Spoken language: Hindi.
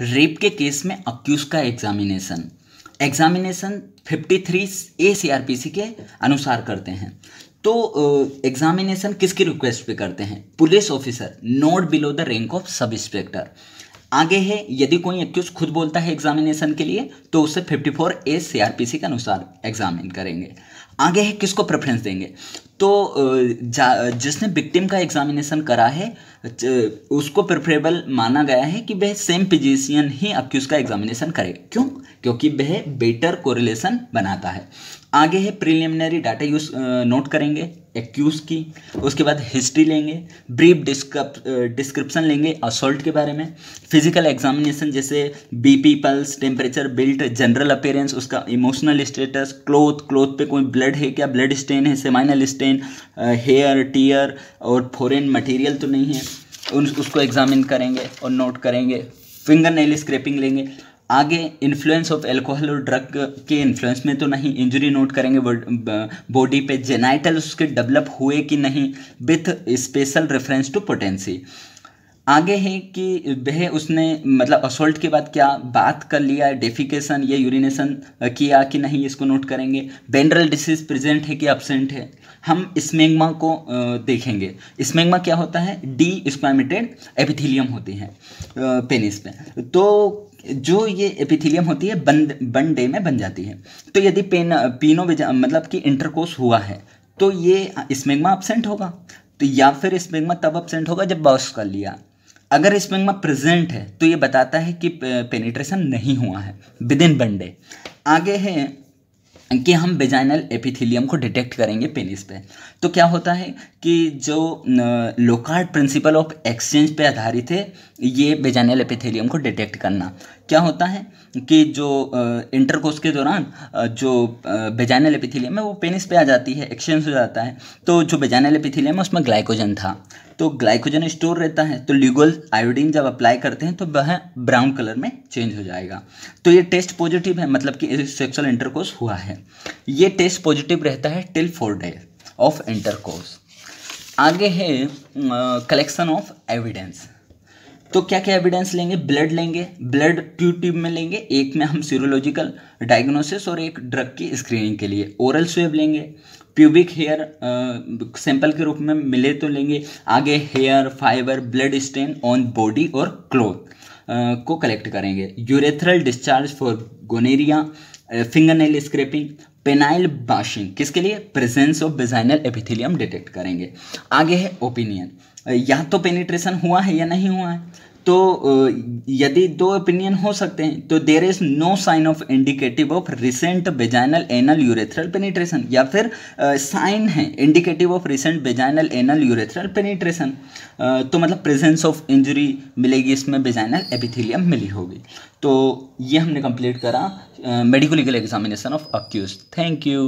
रेप के केस में अक्यूज का एग्जामिनेशन एग्जामिनेशन 53 ए सी के अनुसार करते हैं तो एग्जामिनेशन किसकी रिक्वेस्ट पे करते हैं police officer not below the rank of sub inspector आगे है यदि कोई एक्यूज खुद बोलता है एग्जामिनेशन के लिए तो उसे 54 ए सीआरपीसी के अनुसार एग्जामिन करेंगे आगे है किसको प्रेफरेंस देंगे तो जिसने विक्टिम का एग्जामिनेशन करा है उसको प्रेफरेबल माना गया है कि वह सेम फिजिशियन ही अक्यूज़ का एग्जामिनेशन करे क्यों क्योंकि वह बेटर कोरिलेशन बनाता है आगे है प्रिलिमिनरी डाटा यूज नोट करेंगे एक्यूज की उसके बाद हिस्ट्री लेंगे ब्रीफ डिस्क्रिप्शन लेंगे असोल्ट के बारे में फिजिकल एग्जामिनेशन जैसे BP pulse temperature built general appearance उसका इमोशनल स्टेटस क्लोथ क्लोथ पे कोई ब्लड है क्या ब्लड स्टेन है सेमाइनल स्टेन हेयर टीयर और फॉरेन मटेरियल तो नहीं है उन उसको एग्जामिन करेंगे और नोट करेंगे फिंगर नेल स्क्रैपिंग लेंगे आगे इन्फ्लुएंस ऑफ एल्कोहल और ड्रग के इन्फ्लुएंस में तो नहीं इंजरी नोट करेंगे बॉडी पे जेनाइटल उसके डेवलप हुए कि नहीं with special reference to potency आगे है कि वह उसने मतलब असोल्ट के बाद क्या बात कर लिया डेफिकेशन या यूरिनेशन किया कि नहीं इसको नोट करेंगे बेंड्रल डिसीज प्रेजेंट है कि एबसेंट है हम स्मेग्मा को देखेंगे स्मेग्मा क्या होता है डी स्क्वामिटेड एपिथीलियम होती है पेनिस पे तो जो ये एपिथीलियम होती है बंद बन डे में बन जाती है तो यदि पेन पीनो मतलब कि इंटरकोर्स हुआ है तो ये स्मेग्मा एबसेंट होगा तो या फिर स्मेग्मा तब एबसेंट होगा जब बॉस कर लिया अगर स्पेंगमा प्रेजेंट है तो ये बताता है कि पेनिट्रेशन नहीं हुआ है विद इन वन डे आगे है कि हम बेजाइनल एपिथिलियम को डिटेक्ट करेंगे पेनिस पे तो क्या होता है कि जो लोकार्ड प्रिंसिपल ऑफ एक्सचेंज पे आधारित है ये बेजाइनल एपिथिलियम को डिटेक्ट करना क्या होता है कि जो इंटरकोर्स के दौरान जो बेजाइनल एपिथिलियम है वो पेनिस पे आ जाती है एक्सचेंज हो जाता है तो जो बेजाइनल एपिथिलियम है उसमें ग्लाइकोजन था तो ग्लाइकोजन स्टोर रहता है तो ल्यूगोल आयोडीन जब अप्लाई करते हैं तो वह ब्राउन कलर में चेंज हो जाएगा तो ये टेस्ट पॉजिटिव है मतलब कि सेक्सुअल इंटरकोर्स हुआ है ये टेस्ट पॉजिटिव रहता है till four day of intercourse आगे है कलेक्शन ऑफ एविडेंस तो क्या क्या एविडेंस लेंगे ब्लड लेंगे ब्लड ट्यू ट्यूब में लेंगे एक में हम सीरोलॉजिकल डायग्नोसिस और एक ड्रग की स्क्रीनिंग के लिए ओरल स्वेब लेंगे प्यूबिक हेयर सैंपल के रूप में मिले तो लेंगे आगे hair fibre blood stain on body और क्लोथ को कलेक्ट करेंगे urethral discharge for gonorrhoea finger nail scraping penile washing किसके लिए presence of vaginal epithelium detect करेंगे आगे है ओपिनियन या तो पेनिट्रेशन हुआ है या नहीं हुआ है तो यदि दो ओपिनियन हो सकते हैं तो there is no sign of indicative of recent vaginal anal urethral penetration या फिर साइन है indicative of recent vaginal anal urethral penetration तो मतलब प्रेजेंस ऑफ इंजरी मिलेगी इसमें बेजाइनल एपिथीलियम मिली होगी तो ये हमने कंप्लीट करा medico legal examination of accused thank you